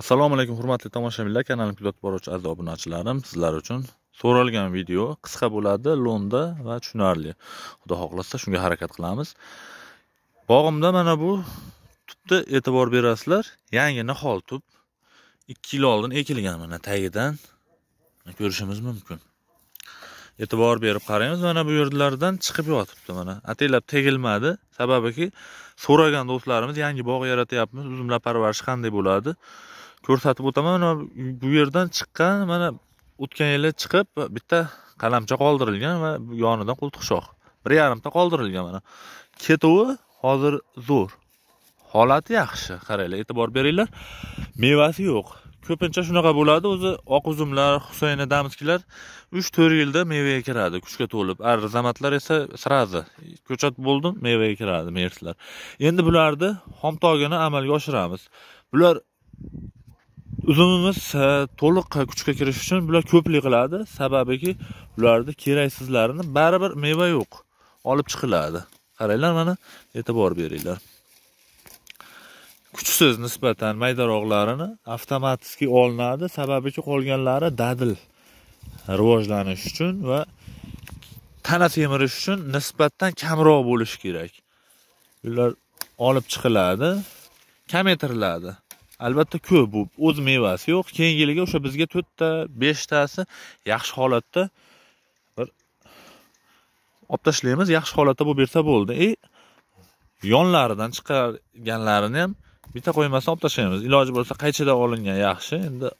assalomu alaykum hurmatli tomoshabinlar kanalim kuzatib boruvchi aziz obunachilarim sizlar uchun so'ralgan video qisqa bo'ladi lo'nda va tushunarli xudo xohlasa shunga harakat qilamiz bog'imda mana bu tupni e'tibor berasizlar yangi nihol tub ikki yil oldin ekilgan mana tagidan ko'rishimiz mumkin e'tibor berib qaraymiz mana bu yerlardan chiqib yotibdi mana ataylab tegilmadi sababiki so'ragan do'stlarimiz yangi bog' yaratyapmiz uzumlar parvarishi qanday bo'ladi ko'rsatib o'taman mana bu yerdan chiqqan mana o'tgan yili chiqib bitta qalamcha qoldirilgan va yonidan qo'ltiqshoq bir yarimta qoldirilgan mana ketuvi hozir zo'r holati yaxshi qaranglar e'tibor beringlar mevasi yo'q ko'pincha shunaqa bo'ladi o'zi oq uzumlar husayni damskilar uch to'rt yilda mevaga kiradi kuchga to'lib arzamatlar esa сразу ko'chat bo'ldim mevaga kiradi mersilar endi bularni xomtogini amalga oshiramiz bular uzumimiz e, to'liq kuchga kirish uchun bular ko'plik qiladi sababiki ularni keraksizlarini baribir meva yo'q olib chiqiladi qaranglar mana e'tibor beringlar kuchsiz nisbatan maydaroqlarini avtomatik olinadi sababiki qolganlari dadil rivojlanish uchun va tana semirish uchun nisbatan kamroq bo'lishi kerak ular olib chiqiladi kamaytiriladi albatta ko'p bu o'z mevasi yo'q keyingi yiliga o'sha bizga to'rtta beshtasi yaxshi holatda bir olib tashlaymiz yaxshi holatda bo'lib bersa bo'ldi и e, yonlaridan chiqarganlarini ham bitta qo'ymasdan olib tashlaymiz iloji bo'lsa qaychada olingan yaxshi endi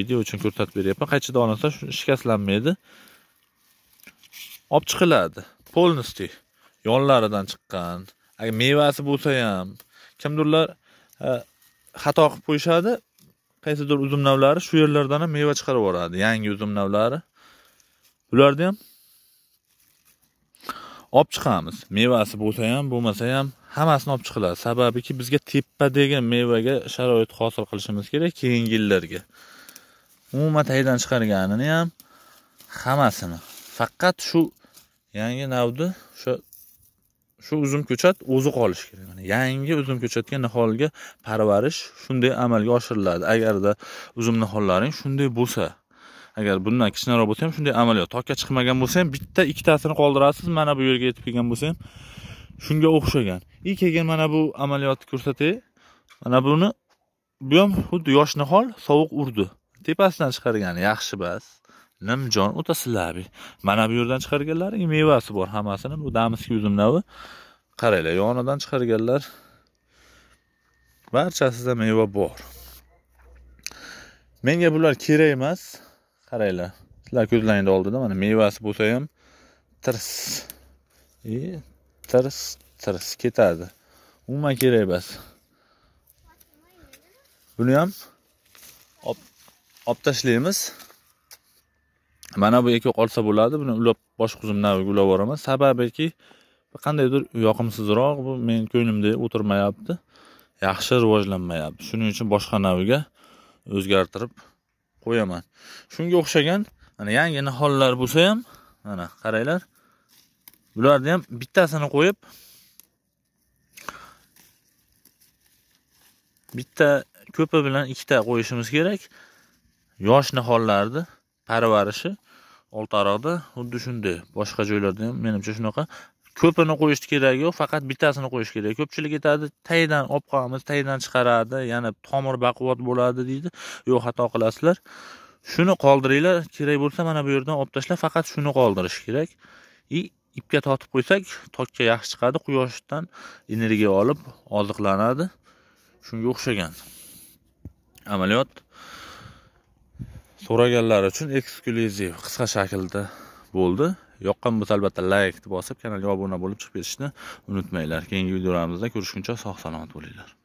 video uchun ko'rsatib beryapman qaychada olinsa shikastlanmaydi olib chiqiladi полностью yonlaridan chiqqan agar mevasi bo'lsa ham kimdirlar e, xato qilib qo'yishadi qaysidir uzum navlari shu yerlardan ham meva chiqarib yuboradi yangi uzum navlari bularni ham olib chiqamiz mevasi bo'lsa ham bo'lmasa ham hammasini olib chiqiladi sababiki bizga teppa degan mevaga sharoit hosil qilishimiz kerak keyingi yillarga umuman tagidan chiqarganini ham hammasini faqat shu yangi navni o'sha shu uzum ko'chat o'zi qolishi kerak yani yangi uzum ko'chatga niholga parvarish shunday amalga oshiriladi agarda uzum nihollaring shunday bo'lsa agar bundan kichikroq bo'lsa ham shunday amaliyot tokka chiqmagan bo'lsa ham bitta ikkitasini qoldirasiz mana bu yerga yetib kelgan bo'lsa ham shunga o'xshagan и keyin mana bu amaliyotni ko'rsatay mana buni bu ham xuddi yosh nihol sovuq urdi tepasidan chiqargan yaxshi bas nimjon o'ta silabiy mana bu yerdan chiqarganlaring mevasi bor hammasini bu damaski uzumnavi qaranglar yonidan chiqarganlar barchasida meva bor menga bular kerak emas qaranglar sizlar ko'zlaringni oldida mana mevasi bo'lsa ham tirs и e, tirs tirs ketadi umuman kerak emas buni ham olib tashlaymiz mana bu ekib olsa bo'ladi buni ulab bosh quzimdan ulab yuboraman sababiki qandaydir yoqimsizroq bu meni ko'nglimda o'tirmayapti yaxshi rivojlanmayapti shuning uchun boshqa naviga o'zgartirib qo'yaman shunga o'xshagan mana yangi nihollar bo'lsa ham mana qaranglar bularni ham bittasini qo'yib bitta ko'pi bilan ikkita qo'yishimiz kerak yosh nihollarni parvarishi oltiaroqda xuddi shunday boshqa joylarda ham menimcha shunaqa ko'pini qo'yish keragi yo'q faqat bittasini qo'yish kerak ko'pchilik aytadi tagidan olib qolamiz tagidan chiqaradi yana tomir baquvvat bo'ladi deydi yo'q xato qilasizlar shuni qoldiringlar kerak bo'lsa mana bu yerdan olib tashlab faqat shuni qoldirish kerak и ipga totib qo'ysak tokka yaxshi chiqadi quyoshdan energiya olib oziqlanadi shunga o'xshagan amaliyot so'raganlar uchun eksklyuziv qisqa shaklda bo'ldi yoqqan bo'lsa albatta laykni bosib kanalga obuna bo'lib chiqib ketishni unutmanglar keyingi videolarimizda ko'rishguncha sog' salomat bo'linglar